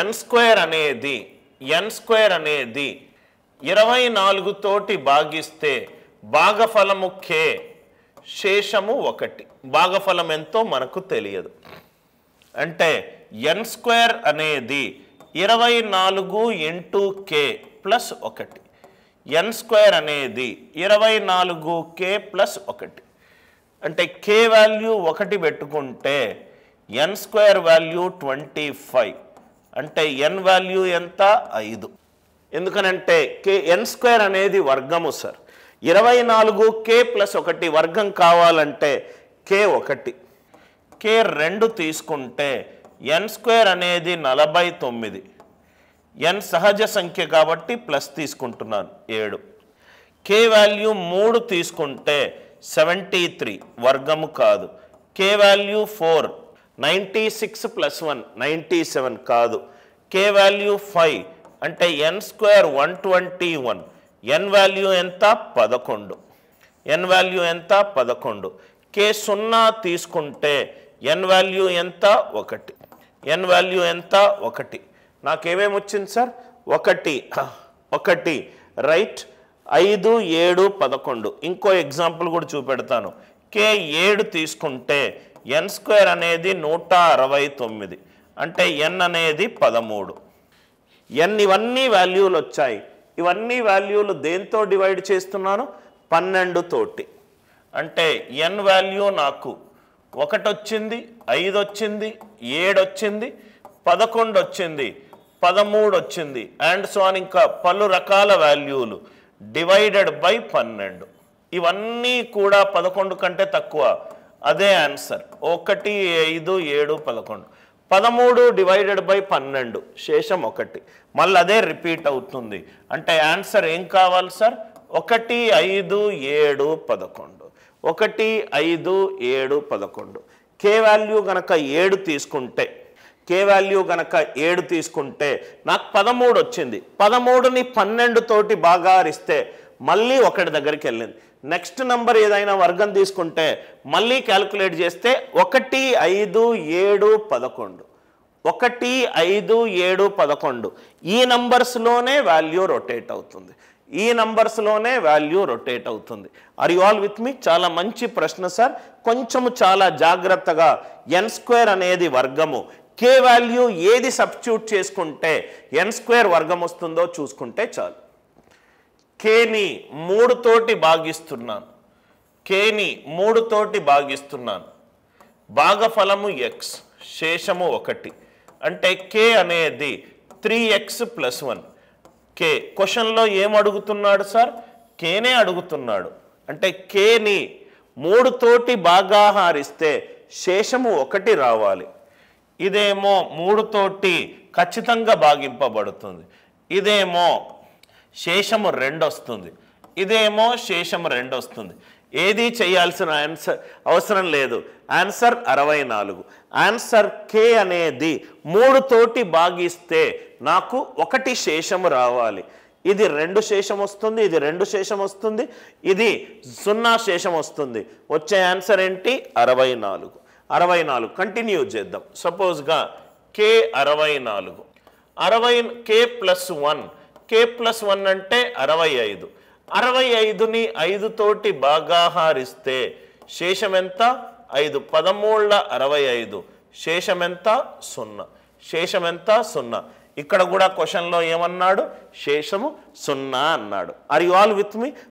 ఎన్ square అనేది ఎన్ square అనేది ఇరవై నాలుగుతోటి భాగిస్తే భాగఫలము కే శేషము ఒకటి భాగఫలం ఎంతో మనకు తెలియదు అంటే ఎన్ స్క్వేర్ అనేది ఇరవై నాలుగు ఇంటూ కే ప్లస్ ఒకటి ఎన్ స్క్వేర్ అనేది ఇరవై నాలుగు కే ప్లస్ ఒకటి అంటే కే వాల్యూ ఒకటి పెట్టుకుంటే N square value twenty five అంటే ఎన్ వాల్యూ ఎంత ఐదు ఎందుకనంటే కే ఎన్ స్క్వేర్ అనేది వర్గము సార్ ఇరవై నాలుగు కే ప్లస్ ఒకటి వర్గం కావాలంటే కే ఒకటి కే రెండు తీసుకుంటే ఎన్ స్క్వేర్ అనేది నలభై తొమ్మిది ఎన్ సహజ సంఖ్య కాబట్టి ప్లస్ తీసుకుంటున్నాను ఏడు కే వాల్యూ మూడు తీసుకుంటే సెవెంటీ త్రీ వర్గము కాదు K value four ninety six plus one ninety seven కాదు కే వాల్యూ ఫైవ్ అంటే N square one twenty one N value ఎంత పదకొండు ఎన్ వాల్యూ ఎంత పదకొండు కే సున్నా తీసుకుంటే ఎన్ వాల్యూ ఎంత ఒకటి ఎన్ వాల్యూ ఎంత ఒకటి నాకేమేమి వచ్చింది సార్ ఒకటి ఒకటి రైట్ ఐదు ఏడు పదకొండు ఇంకో ఎగ్జాంపుల్ కూడా చూపెడతాను కే ఏడు తీసుకుంటే ఎన్ స్క్వేర్ అనేది నూట అరవై తొమ్మిది అంటే ఎన్ అనేది పదమూడు ఎన్ ఇవన్నీ వాల్యూలు వచ్చాయి ఇవన్నీ వాల్యూలు దేంతో డివైడ్ చేస్తున్నాను పన్నెండు తోటి అంటే ఎన్ వాల్యూ నాకు ఒకటి వచ్చింది ఐదు వచ్చింది ఏడు వచ్చింది పదకొండు వచ్చింది పదమూడు వచ్చింది అండ్ సో అని ఇంకా పలు రకాల వాల్యూలు డివైడెడ్ బై పన్నెండు ఇవన్నీ కూడా పదకొండు కంటే తక్కువ అదే ఆన్సర్ ఒకటి ఐదు ఏడు పదకొండు పదమూడు డివైడెడ్ బై పన్నెండు శేషం ఒకటి మళ్ళీ అదే రిపీట్ అవుతుంది అంటే ఆన్సర్ ఏం కావాలి సార్ ఒకటి ఐదు ఏడు పదకొండు ఒకటి ఐదు ఏడు పదకొండు కే వాల్యూ గనక ఏడు తీసుకుంటే కే వాల్యూ గనక ఏడు తీసుకుంటే నాకు పదమూడు వచ్చింది పదమూడుని పన్నెండుతోటి బాగా అరిస్తే మళ్ళీ ఒకటి దగ్గరికి వెళ్ళింది నెక్స్ట్ నంబర్ ఏదైనా వర్గం తీసుకుంటే మళ్ళీ క్యాలిక్యులేట్ చేస్తే ఒకటి ఐదు ఏడు పదకొండు ఒకటి ఐదు ఏడు పదకొండు ఈ నంబర్స్లోనే వాల్యూ రొటేట్ అవుతుంది ఈ నంబర్స్లోనే వాల్యూ రొటేట్ అవుతుంది are you all with me చాలా మంచి ప్రశ్న సార్ కొంచెము చాలా జాగ్రత్తగా ఎన్ స్క్వేర్ అనేది వర్గము కే వాల్యూ ఏది సబ్స్ట్యూట్ చేసుకుంటే ఎన్ స్క్వేర్ వర్గం వస్తుందో చూసుకుంటే చాలు కేని మూడుతోటి భాగిస్తున్నాను కేని మూడుతోటి భాగిస్తున్నాను భాగఫలము ఎక్స్ శేషము ఒకటి అంటే కే అనేది three X plus one K క్వశ్చన్లో ఏం అడుగుతున్నాడు సార్ కేనే అడుగుతున్నాడు అంటే కేని మూడుతోటి భాగాహారిస్తే శేషము ఒకటి రావాలి ఇదేమో మూడుతోటి ఖచ్చితంగా భాగింపబడుతుంది ఇదేమో శేషము రెండు వస్తుంది ఇదేమో శేషము రెండు వస్తుంది ఏది చేయాల్సిన ఆన్సర్ అవసరం లేదు ఆన్సర్ అరవై నాలుగు ఆన్సర్ కే అనేది మూడుతోటి భాగిస్తే నాకు ఒకటి శేషము రావాలి ఇది రెండు శేషం వస్తుంది ఇది రెండు శేషం వస్తుంది ఇది సున్నా శేషం వస్తుంది వచ్చే ఆన్సర్ ఏంటి అరవై నాలుగు అరవై నాలుగు కంటిన్యూ చేద్దాం సపోజ్గా కే అరవై నాలుగు అరవై K plus one K plus one అంటే అరవై ఐదు అరవై ఐదుని ఐదుతోటి భాగాహారిస్తే శేషం ఎంత ఐదు పదమూళ్ళ అరవై ఐదు శేషం ఎంత సున్నా శేషం ఎంత సున్నా ఇక్కడ కూడా క్వశ్చన్లో ఏమన్నాడు శేషము సున్నా అన్నాడు are you all with me